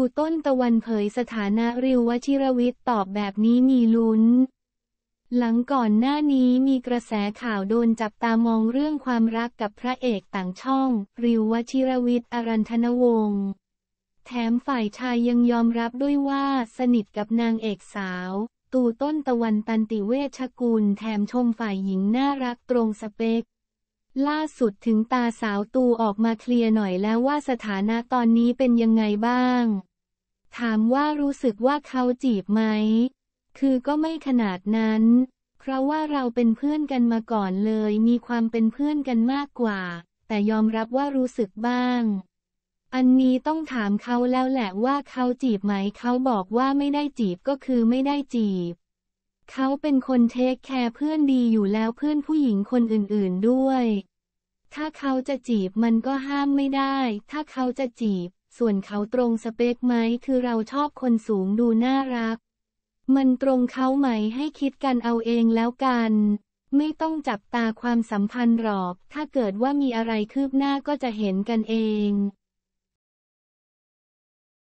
ูต้นตะวันเผยสถานะริววชิรวิทย์ตอบแบบนี้มีลุ้น หลังก่อนหน้านี้มีกระแสข่าวโดนจับตามองเรื่องความรักกับพระเอกต่างช่อง ริววชิรวิทย์อรันธนวงศ์ แถมฝ่ายชายยังยอมรับด้วยว่าสนิทกับนางเอกสาว ตูต้นตะวันตันติเวชกุลแถมชมฝ่ายหญิงน่ารักตรงสเปค ล่าสุดถึงตาสาวตูออกมาเคลียร์หน่อยแล้วว่าสถานะตอนนี้เป็นยังไงบ้างถามว่ารู้สึกว่าเขาจีบไหม คือก็ไม่ขนาดนั้น เพราะว่าเราเป็นเพื่อนกันมาก่อนเลย มีความเป็นเพื่อนกันมากกว่า แต่ยอมรับว่ารู้สึกบ้าง อันนี้ต้องถามเขาแล้วแหละว่าเขาจีบไหม เขาบอกว่าไม่ได้จีบก็คือไม่ได้จีบ เขาเป็นคนเทคแคร์เพื่อนดีอยู่แล้วเพื่อนผู้หญิงคนอื่นๆด้วย ถ้าเขาจะจีบมันก็ห้ามไม่ได้ ถ้าเขาจะจีบส่วนเขาตรงสเปคไหมคือเราชอบคนสูงดูน่ารัก มันตรงเขาไหมให้คิดกันเอาเองแล้วกัน ไม่ต้องจับตาความสัมพันธ์หรอก ถ้าเกิดว่ามีอะไรคืบหน้าก็จะเห็นกันเอง